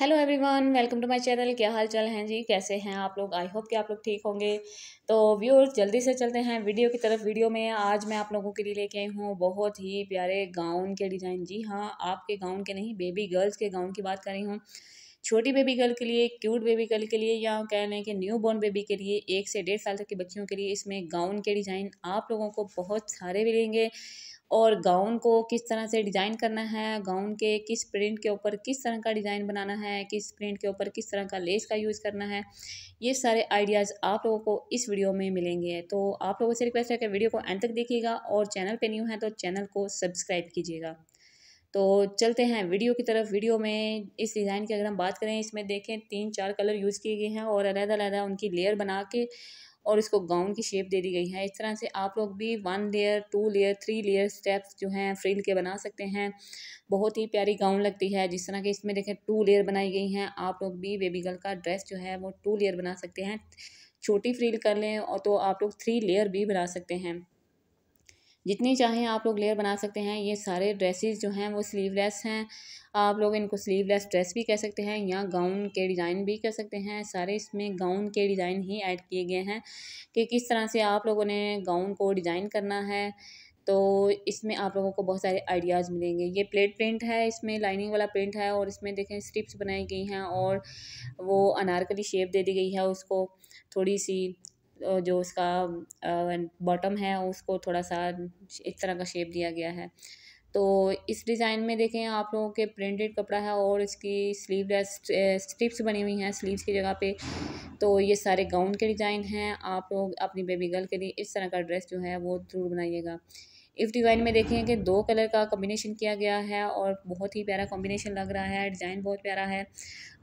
hello everyone welcome to my channel क्या हाल चाल हैं जी कैसे हैं आप लोग आई होप कि आप लोग ठीक होंगे तो व्यूअर्स जल्दी से चलते हैं वीडियो की तरफ वीडियो में आज मैं आप लोगों के लिए लेके आई हूँ बहुत ही प्यारे गाउन के डिज़ाइन जी हाँ आपके गाउन के नहीं बेबी गर्ल्स के गाउन की बात कर रही हूँ छोटी बेबी गर्ल के लिए क्यूट बेबी गर्ल के लिए या कह लें कि न्यू बॉर्न बेबी के लिए एक से डेढ़ साल तक की बच्चियों के लिए इसमें गाउन के डिज़ाइन आप लोगों को बहुत सारे मिलेंगे और गाउन को किस तरह से डिज़ाइन करना है गाउन के किस प्रिंट के ऊपर किस तरह का डिज़ाइन बनाना है किस प्रिंट के ऊपर किस तरह का लेस का यूज़ करना है ये सारे आइडियाज़ आप लोगों को इस वीडियो में मिलेंगे तो आप लोगों से रिक्वेस्ट है कि वीडियो को एंड तक देखिएगा और चैनल पे न्यू है तो चैनल को सब्सक्राइब कीजिएगा तो चलते हैं वीडियो की तरफ वीडियो में इस डिज़ाइन की अगर हम बात करें इसमें देखें तीन चार कलर यूज़ किए गए हैं और अलहदा अलहदा उनकी लेयर बना के और इसको गाउन की शेप दे दी गई है इस तरह से आप लोग भी one layer two layer three layer steps जो हैं फ्रिल के बना सकते हैं बहुत ही प्यारी गाउन लगती है जिस तरह के इसमें देखें टू लेयर बनाई गई हैं आप लोग भी बेबी गर्ल का ड्रेस जो है वो टू लेयर बना सकते हैं छोटी फ्रील कर लें और तो आप लोग थ्री लेयर भी बना सकते हैं जितनी चाहें आप लोग लेयर बना सकते हैं ये सारे ड्रेसेस जो हैं वो स्लीवलेस हैं आप लोग इनको स्लीवलेस ड्रेस भी कह सकते हैं या गाउन के डिज़ाइन भी कह सकते हैं सारे इसमें गाउन के डिज़ाइन ही ऐड किए गए हैं कि किस तरह से आप लोगों ने गाउन को डिज़ाइन करना है तो इसमें आप लोगों को बहुत सारे आइडियाज़ मिलेंगे ये प्लेट प्रिंट है इसमें लाइनिंग वाला प्रिंट है और इसमें देखें स्ट्रिप्स बनाई गई हैं और वो अनारकली शेप दे दी गई है उसको थोड़ी सी जो उसका बॉटम है उसको थोड़ा सा इस तरह का शेप दिया गया है तो इस डिज़ाइन में देखें आप लोगों के प्रिंटेड कपड़ा है और इसकी स्लीव स्ट्रिप्स बनी हुई हैं स्लीव्स की जगह पे तो ये सारे गाउन के डिज़ाइन हैं आप लोग अपनी बेबी गर्ल के लिए इस तरह का ड्रेस जो है वो ज़रूर बनाइएगा इस डिज़ाइन में देखें कि दो कलर का कॉम्बिनेशन किया गया है और बहुत ही प्यारा कॉम्बिनेशन लग रहा है डिज़ाइन बहुत प्यारा है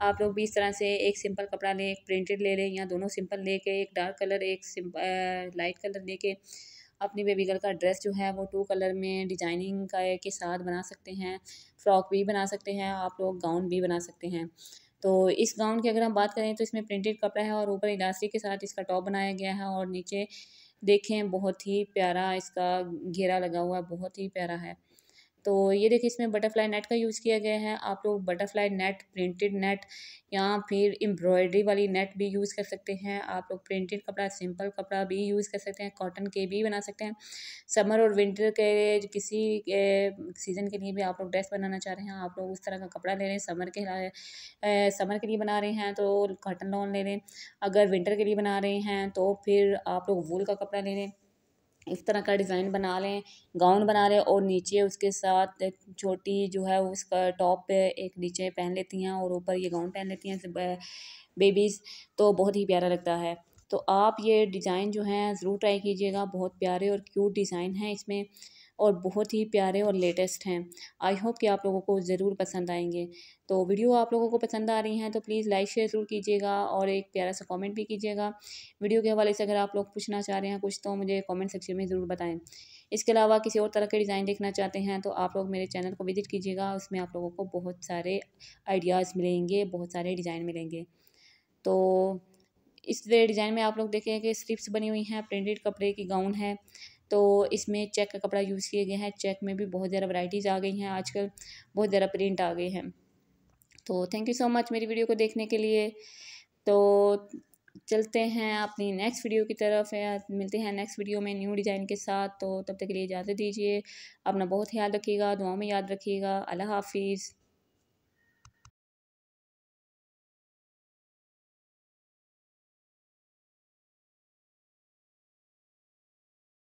आप लोग भी इस तरह से एक सिंपल कपड़ा लें एक प्रिंटेड ले लें या दोनों सिंपल ले के एक डार्क कलर एक लाइट कलर ले कर अपनी बेबी गर्ल का ड्रेस जो है वो टू कलर में डिजाइनिंग का के साथ बना सकते हैं फ्रॉक भी बना सकते हैं आप लोग गाउन भी बना सकते हैं तो इस गाउन की अगर हम बात करें तो इसमें प्रिंटेड कपड़ा है और ऊपर इलास्टिक के साथ इसका टॉप बनाया गया है और नीचे देखें बहुत ही प्यारा इसका घेरा लगा हुआ है बहुत ही प्यारा है तो ये देखिए इसमें बटरफ्लाई नेट का यूज़ किया गया है आप लोग बटरफ्लाई नेट प्रिंटेड नेट या फिर एम्ब्रॉयडरी वाली नेट भी यूज़ कर सकते हैं आप लोग प्रिंटेड कपड़ा सिंपल कपड़ा भी यूज़ कर सकते हैं कॉटन के भी बना सकते हैं समर और विंटर के किसी सीज़न के लिए भी आप लोग ड्रेस बनाना चाह रहे हैं आप लोग उस तरह का कपड़ा ले रहे हैं समर के ए, समर के लिए बना रहे हैं तो कॉटन लॉन ले लें अगर विंटर के लिए बना रहे हैं तो फिर आप लोग वूल का कपड़ा ले लें इस तरह का डिज़ाइन बना लें गाउन बना लें और नीचे उसके साथ छोटी जो है उसका टॉप एक नीचे पहन लेती हैं और ऊपर ये गाउन पहन लेती हैं बेबीज़ तो बहुत ही प्यारा लगता है तो आप ये डिज़ाइन जो है ज़रूर ट्राई कीजिएगा बहुत प्यारे और क्यूट डिज़ाइन है इसमें और बहुत ही प्यारे और लेटेस्ट हैं आई होप कि आप लोगों को ज़रूर पसंद आएंगे तो वीडियो आप लोगों को पसंद आ रही हैं तो प्लीज़ लाइक शेयर ज़रूर कीजिएगा और एक प्यारा सा कमेंट भी कीजिएगा वीडियो के हवाले से अगर आप लोग पूछना चाह रहे हैं कुछ तो मुझे कमेंट सेक्शन में ज़रूर बताएं इसके अलावा किसी और तरह के डिज़ाइन देखना चाहते हैं तो आप लोग मेरे चैनल को विज़िट कीजिएगा उसमें आप लोगों को बहुत सारे आइडियाज़ मिलेंगे बहुत सारे डिज़ाइन मिलेंगे तो इस डिज़ाइन में आप लोग देखें कि स्लिप्स बनी हुई हैं प्रिंटेड कपड़े की गाउन है तो इसमें चेक का कपड़ा यूज़ किया गया है चेक में भी बहुत ज़्यादा वैराइटीज़ आ गई हैं आजकल बहुत ज़्यादा प्रिंट आ गए हैं तो थैंक यू सो मच मेरी वीडियो को देखने के लिए तो चलते हैं अपनी नेक्स्ट वीडियो की तरफ है मिलते हैं नेक्स्ट वीडियो में न्यू डिज़ाइन के साथ तो तब तक के लिए इजाज़त दीजिए अपना बहुत ख्याल रखिएगा दुआ में याद रखिएगा अल्लाह हाफिज़